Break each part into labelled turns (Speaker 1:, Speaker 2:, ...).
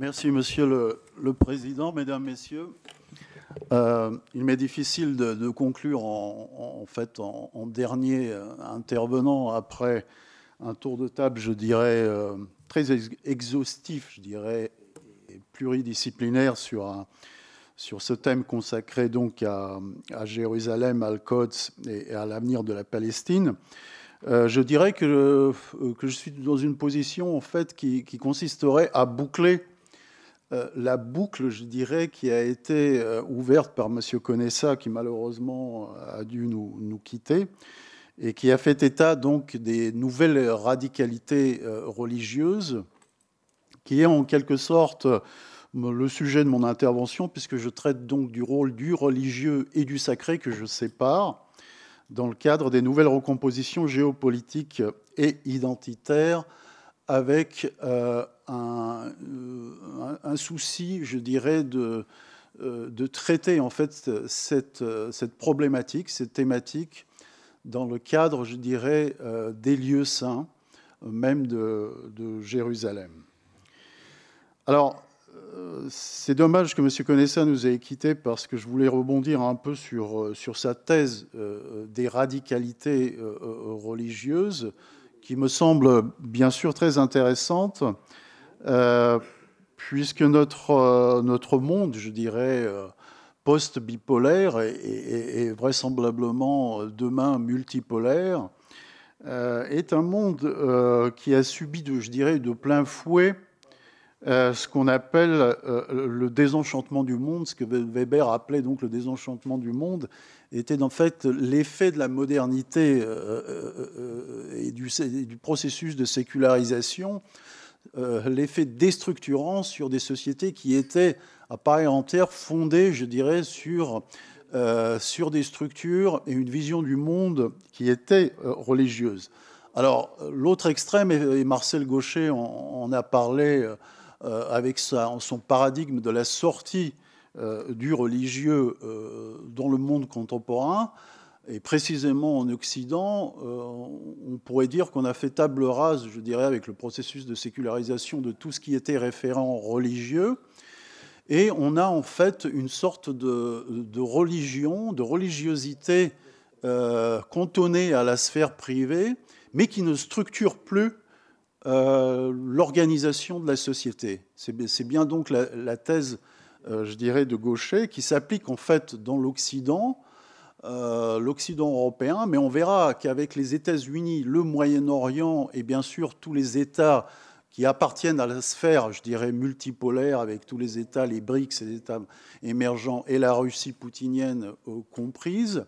Speaker 1: Merci, Monsieur le, Président, Mesdames, Messieurs. Euh, il m'est difficile de, conclure en, fait en, dernier euh, intervenant après un tour de table, je dirais, euh, très exhaustif, je dirais, et pluridisciplinaire sur, sur ce thème consacré donc à, Jérusalem, à al qods et, à l'avenir de la Palestine. je dirais que, je suis dans une position en fait qui consisterait à boucler euh, la boucle, je dirais, qui a été euh, ouverte par M. Conessa, qui malheureusement euh, a dû nous, nous, quitter, et qui a fait état donc des nouvelles radicalités religieuses, qui est en quelque sorte le sujet de mon intervention, puisque je traite donc du rôle du religieux et du sacré que je sépare dans le cadre des nouvelles recompositions géopolitiques et identitaires avec euh, euh, un, souci, je dirais, de, euh, traiter en fait cette, problématique, cette thématique, dans le cadre, je dirais, des lieux saints, même de, Jérusalem. Alors, c'est dommage que M. Conessa nous ait quittés parce que je voulais rebondir un peu sur sa thèse des radicalités religieuses qui me semble bien sûr très intéressante, euh, puisque notre, euh, notre monde, je dirais, euh, post-bipolaire et, vraisemblablement demain multipolaire, est un monde qui a subi, de, je dirais, de plein fouet ce qu'on appelle le désenchantement du monde, ce que Weber appelait donc le désenchantement du monde, était en fait l'effet de la modernité euh, euh, euh, et du, du, processus de sécularisation, l'effet déstructurant sur des sociétés qui étaient à part entière fondées, je dirais, sur, sur des structures et une vision du monde qui était religieuse. Alors, l'autre extrême, et Marcel Gaucher en, a parlé avec son paradigme de la sortie euh, du religieux euh, dans le monde contemporain. Et précisément en Occident, euh, on pourrait dire qu'on a fait table rase, je dirais, avec le processus de sécularisation de tout ce qui était référent religieux. Et on a en fait une sorte de, religion, de religiosité cantonnée à la sphère privée, mais qui ne structure plus l'organisation de la société. C'est bien donc la, la thèse euh, je dirais, de gaucher, qui s'applique en fait dans l'Occident, euh, l'Occident européen, mais on verra qu'avec les États-Unis, le Moyen-Orient et bien sûr tous les États qui appartiennent à la sphère, je dirais, multipolaire, avec tous les États, les BRICS, les États émergents et la Russie poutinienne euh, comprise,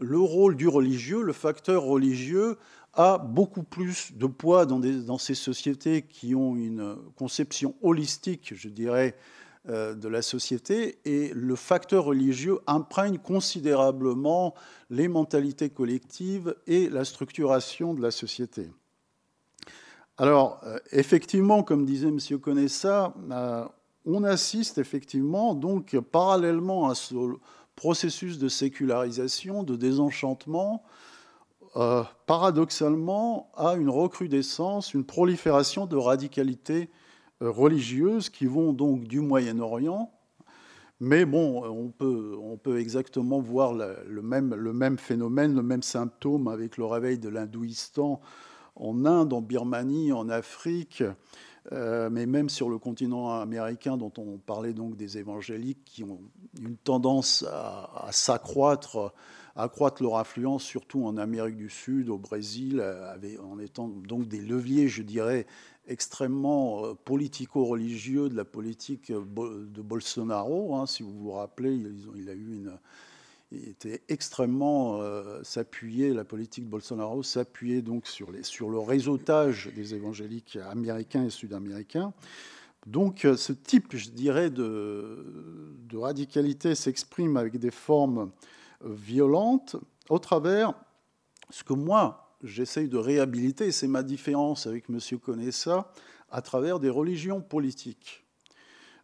Speaker 1: le rôle du religieux, le facteur religieux, a beaucoup plus de poids dans ces sociétés qui ont une conception holistique, je dirais, euh, de la société et le facteur religieux imprègne considérablement les mentalités collectives et la structuration de la société. Alors, euh, effectivement, comme disait M. Conessa, euh, on assiste effectivement, donc, parallèlement à ce processus de sécularisation, de désenchantement, paradoxalement, à une recrudescence, une prolifération de radicalité religieuses qui vont donc du Moyen-Orient, mais bon, on peut, on peut exactement voir le, même, le même phénomène, le même symptôme avec le réveil de l'hindouistan en Inde, en Birmanie, en Afrique, euh, mais même sur le continent américain dont on parlait donc des évangéliques qui ont une tendance à, à s'accroître, accroître leur influence, surtout en Amérique du Sud, au Brésil, euh, en étant donc des leviers, je dirais, extrêmement euh, politico-religieux de la politique euh, de Bolsonaro. Hein, si vous vous rappelez, il, a eu une, était extrêmement euh, s'appuyer, la politique de Bolsonaro s'appuyait donc sur, les, sur le réseautage des évangéliques américains et sud-américains. Donc ce type, je dirais, de, de radicalité s'exprime avec des formes violentes au travers ce que moi, j'essaye de réhabiliter, c'est ma différence avec M. Conessa, à travers des religions politiques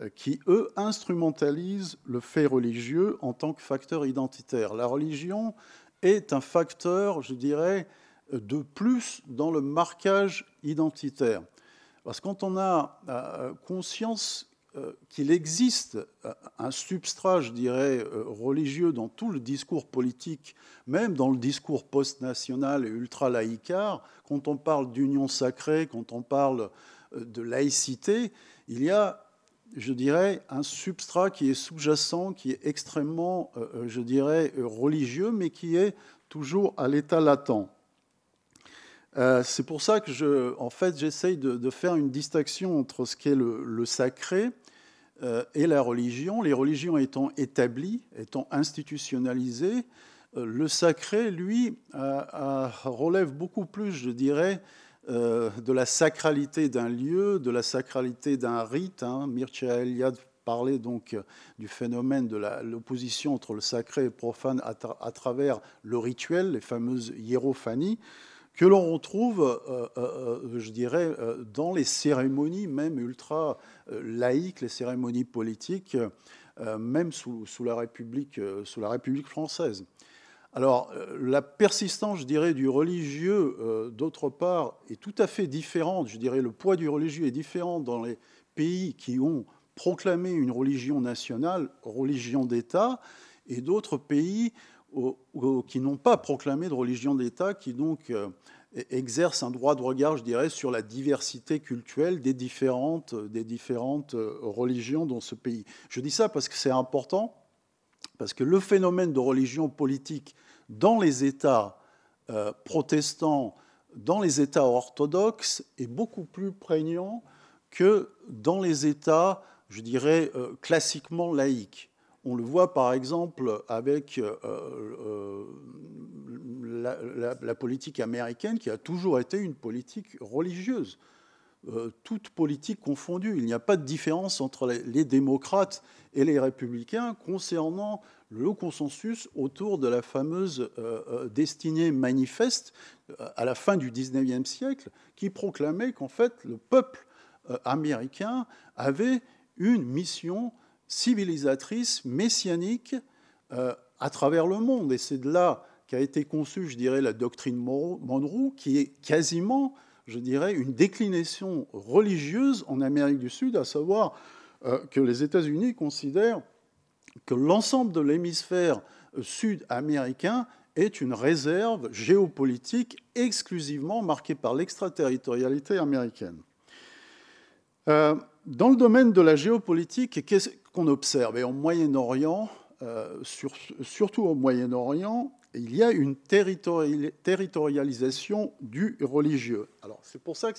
Speaker 1: euh, qui, eux, instrumentalisent le fait religieux en tant que facteur identitaire. La religion est un facteur, je dirais, de plus dans le marquage identitaire. Parce que quand on a euh, conscience euh, qu'il existe un substrat, je dirais, euh, religieux dans tout le discours politique, même dans le discours post-national et ultra-laïcard, quand on parle d'union sacrée, quand on parle euh, de laïcité, il y a, je dirais, un substrat qui est sous-jacent, qui est extrêmement, je dirais, religieux, mais qui est toujours à l'état latent. Euh, c'est pour ça que en fait, j'essaye de, faire une distinction entre ce qu'est le, le sacré euh, et la religion. Les religions étant établies, étant institutionnalisées, euh, le sacré, lui, relève beaucoup plus, je dirais, de la sacralité d'un lieu, de la sacralité d'un rite. Hein. Mircea Eliade parlait donc du phénomène de l'opposition entre le sacré et le profane à, à, travers le rituel, les fameuses hiérophanies que l'on retrouve, euh, euh, euh, je dirais, dans les cérémonies même ultra laïques, les cérémonies politiques, même sous, la République, sous la République française. Alors, la persistance, je dirais, du religieux, d'autre part, est tout à fait différente. Je dirais, le poids du religieux est différent dans les pays qui ont proclamé une religion nationale, religion d'État, et d'autres pays qui n'ont pas proclamé de religion d'État, qui donc exerce euh, exercent un droit de regard, je dirais, sur la diversité culturelle des différentes, euh, des différentes euh, religions dans ce pays. Je dis ça parce que c'est important, parce que le phénomène de religion politique dans les États protestants, dans les États orthodoxes, est beaucoup plus prégnant que dans les États, je dirais, classiquement laïques. On le voit par exemple avec euh, euh, la, politique américaine qui a toujours été une politique religieuse, euh, toute politique confondue. Il n'y a pas de différence entre les, démocrates et les républicains concernant le consensus autour de la fameuse destinée manifeste à la fin du 19e siècle qui proclamait qu'en fait le peuple américain avait une mission civilisatrice, messianique, euh, à travers le monde. Et c'est de là qu'a été conçue, je dirais, la doctrine Monroe, qui est quasiment, je dirais, une déclinaison religieuse en Amérique du Sud, à savoir euh, que les États-Unis considèrent que l'ensemble de l'hémisphère euh, sud-américain est une réserve géopolitique exclusivement marquée par l'extraterritorialité américaine. Euh, dans le domaine de la géopolitique, qu'est-ce qu'on observe Et au Moyen-Orient, euh, surtout au Moyen-Orient, il y a une territorialisation du religieux. Alors c'est pour ça que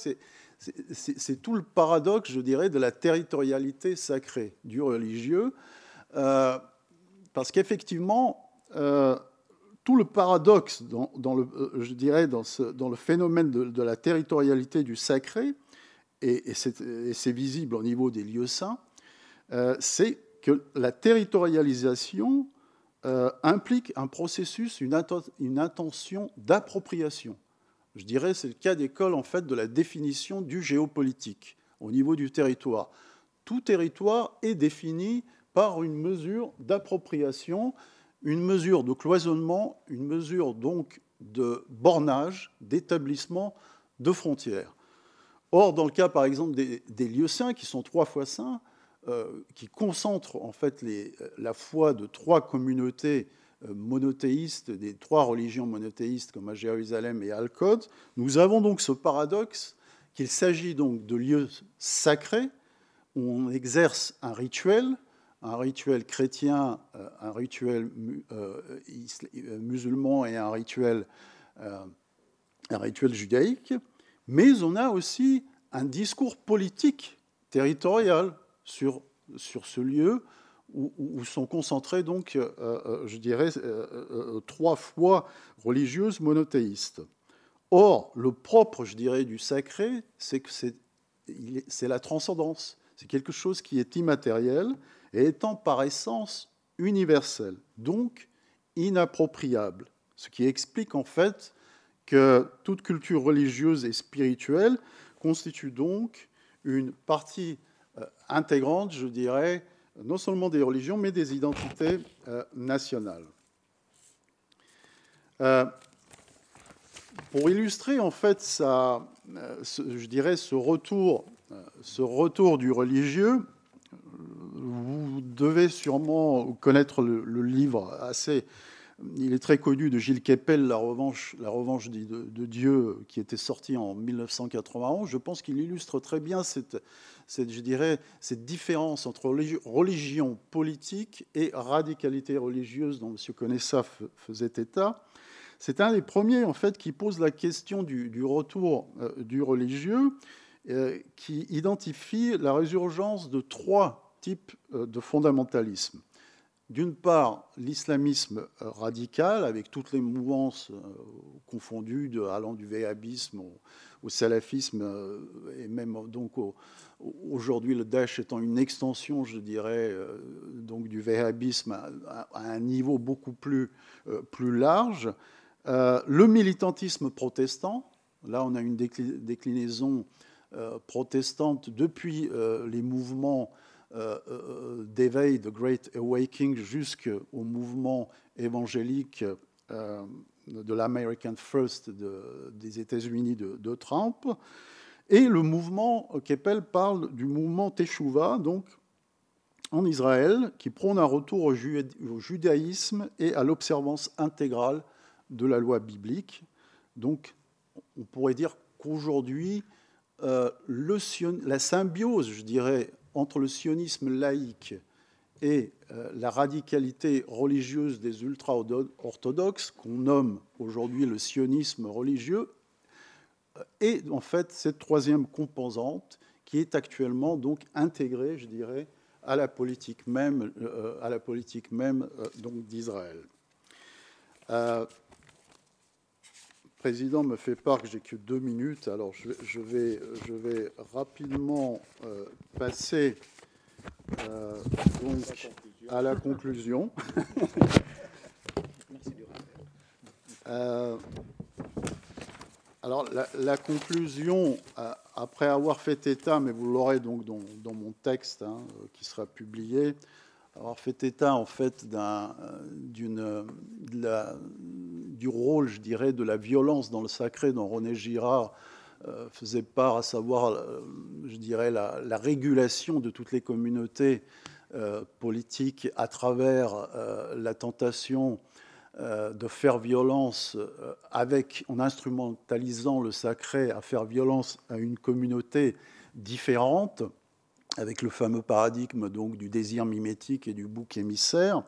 Speaker 1: c'est tout le paradoxe, je dirais, de la territorialité sacrée du religieux, euh, parce qu'effectivement, tout le paradoxe dans, le, je dirais, dans, le phénomène de, la territorialité du sacré, et, c'est visible au niveau des lieux saints, euh, c'est que la territorialisation euh, implique un processus, une, une intention d'appropriation. Je dirais c'est le cas d'école en fait de la définition du géopolitique au niveau du territoire. Tout territoire est défini par une mesure d'appropriation, une mesure de cloisonnement, une mesure donc de bornage, d'établissement de frontières. Or, dans le cas, par exemple, des, lieux saints, qui sont trois fois saints, euh, qui concentrent en fait euh, la foi de trois communautés euh, monothéistes, des trois religions monothéistes comme à Jérusalem et à al nous avons donc ce paradoxe qu'il s'agit donc de lieux sacrés où on exerce un rituel, un rituel chrétien, un rituel musulman et un rituel judaïque, mais on a aussi un discours politique territorial sur, sur ce lieu où, sont concentrées donc, euh, euh, je dirais, euh, trois fois religieuses monothéistes. Or, le propre, je dirais, du sacré, c'est que c'est la transcendance. C'est quelque chose qui est immatériel et étant par essence universel, donc inappropriable. Ce qui explique en fait toute culture religieuse et spirituelle constitue donc une partie euh, intégrante, je dirais, non seulement des religions, mais des identités euh, nationales. Euh, pour illustrer en fait ça, je dirais ce retour, ce retour du religieux, vous devez sûrement connaître le livre assez il est très connu de Gilles Keppel, La revanche, de, Dieu, qui était sorti en 1991. Je pense qu'il illustre très bien cette, différence entre religion politique et radicalité religieuse dont M. Conessa faisait état. C'est un des premiers, en fait, qui pose la question du, retour euh, du religieux, euh, qui identifie la résurgence de trois types euh, de fondamentalisme d'une part, l'islamisme euh, radical, avec toutes les mouvances euh, confondues, allant du véhabisme au, salafisme, euh, et même donc aujourd'hui le Daesh étant une extension, je dirais, donc du véhabisme à, un niveau beaucoup plus, plus large. le militantisme protestant, là on a une déclinaison protestante depuis les mouvements euh, euh, euh, d'éveil, de Great Awakening, jusqu'au mouvement évangélique de l'American First de, des États-Unis de, Trump, et le mouvement, Keppel parle du mouvement Teshuvah, donc en Israël, qui prône un retour au, judaïsme et à l'observance intégrale de la loi biblique. Donc, on pourrait dire qu'aujourd'hui, la symbiose, je dirais, entre le sionisme laïque et euh, la radicalité religieuse des ultra-orthodoxes, qu'on nomme aujourd'hui le sionisme religieux, et euh, en fait cette troisième composante qui est actuellement donc intégrée, je dirais, à la politique même, euh, à la politique même donc d'Israël. Président me fait part que j'ai que deux minutes, alors je, vais, je vais, rapidement euh, passer euh, à la conclusion. Euh, alors la, conclusion, après avoir fait état, mais vous l'aurez donc dans, mon texte hein, qui sera publié, avoir fait état en fait euh, euh, du rôle, je dirais, de la violence dans le sacré dont René Girard euh, faisait part, à savoir, je dirais, la, régulation de toutes les communautés politiques à travers la tentation de faire violence avec, en instrumentalisant le sacré, à faire violence à une communauté différente avec le fameux paradigme donc, du désir mimétique et du bouc émissaire,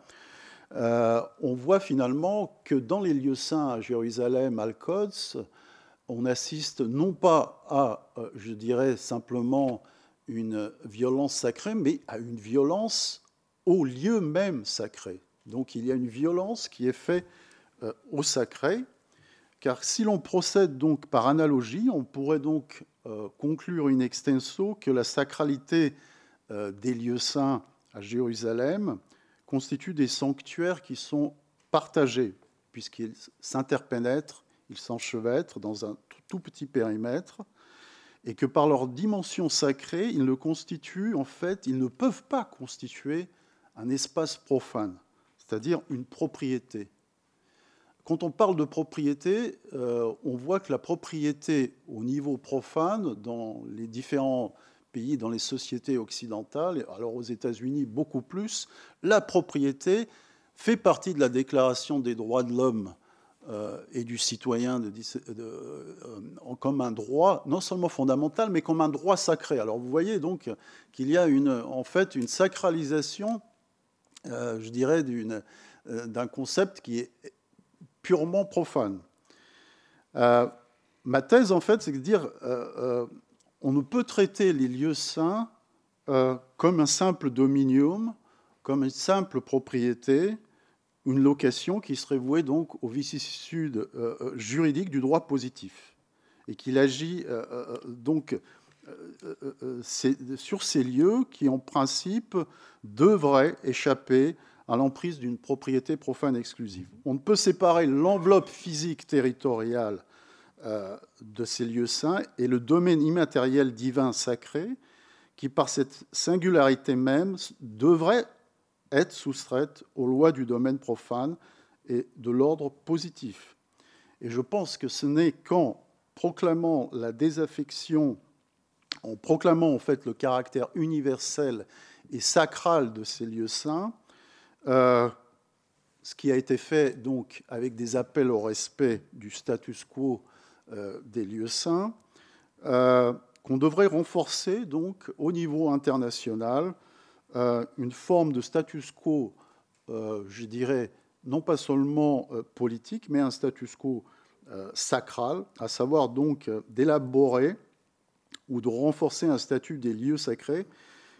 Speaker 1: euh, on voit finalement que dans les lieux saints à Jérusalem, al Qods, on assiste non pas à, euh, je dirais simplement, une violence sacrée, mais à une violence au lieu même sacré. Donc il y a une violence qui est faite euh, au sacré, car si l'on procède donc par analogie, on pourrait donc euh, conclure in extenso que la sacralité euh, des lieux saints à Jérusalem constitue des sanctuaires qui sont partagés, puisqu'ils s'interpénètrent, ils s'enchevêtrent dans un tout petit périmètre, et que par leur dimension sacrée, ils ne constituent, en fait, ils ne peuvent pas constituer un espace profane, c'est-à-dire une propriété. Quand on parle de propriété, euh, on voit que la propriété au niveau profane, dans les différents pays, dans les sociétés occidentales, alors aux États-Unis beaucoup plus, la propriété fait partie de la Déclaration des droits de l'homme euh, et du citoyen euh, comme un droit non seulement fondamental, mais comme un droit sacré. Alors vous voyez donc qu'il y a une, en fait une sacralisation, je dirais, d'un concept qui est purement profane. Euh, ma thèse, en fait, c'est de dire qu'on euh, euh, on ne peut traiter les lieux saints comme un simple dominium, comme une simple propriété, une location qui serait vouée donc aux vicissitudes juridiques du droit positif, et qu'il agit donc sur ces lieux qui, en principe, devraient échapper à l'emprise d'une propriété profane exclusive. On ne peut séparer l'enveloppe physique territoriale euh, de ces lieux saints et le domaine immatériel divin sacré qui, par cette singularité même, devrait être soustraite aux lois du domaine profane et de l'ordre positif. Et je pense que ce n'est qu'en proclamant la désaffection, en proclamant en fait le caractère universel et sacral de ces lieux saints, euh, ce qui a été fait donc avec des appels au respect du status quo euh, des lieux saints, euh, qu'on devrait renforcer donc au niveau international une forme de status quo, je dirais, non pas seulement politique, mais un status quo sacral, à savoir donc d'élaborer ou de renforcer un statut des lieux sacrés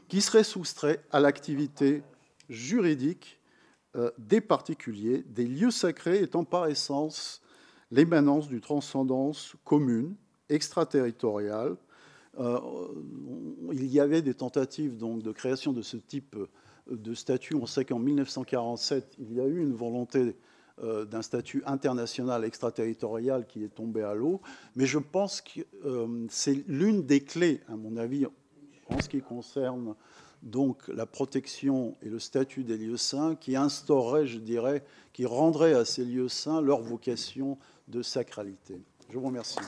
Speaker 1: qui serait soustrait à l'activité juridique euh, des particuliers, des lieux sacrés étant par essence l'émanence d'une transcendance commune, extraterritoriale. Euh, il y avait des tentatives donc, de création de ce type de statut. On sait qu'en 1947, il y a eu une volonté euh, d'un statut international extraterritorial qui est tombé à l'eau. Mais je pense que c'est l'une des clés, à mon avis, en ce qui concerne donc la protection et le statut des lieux saints qui instaurerait, je dirais, qui rendrait à ces lieux saints leur vocation de sacralité. Je vous remercie.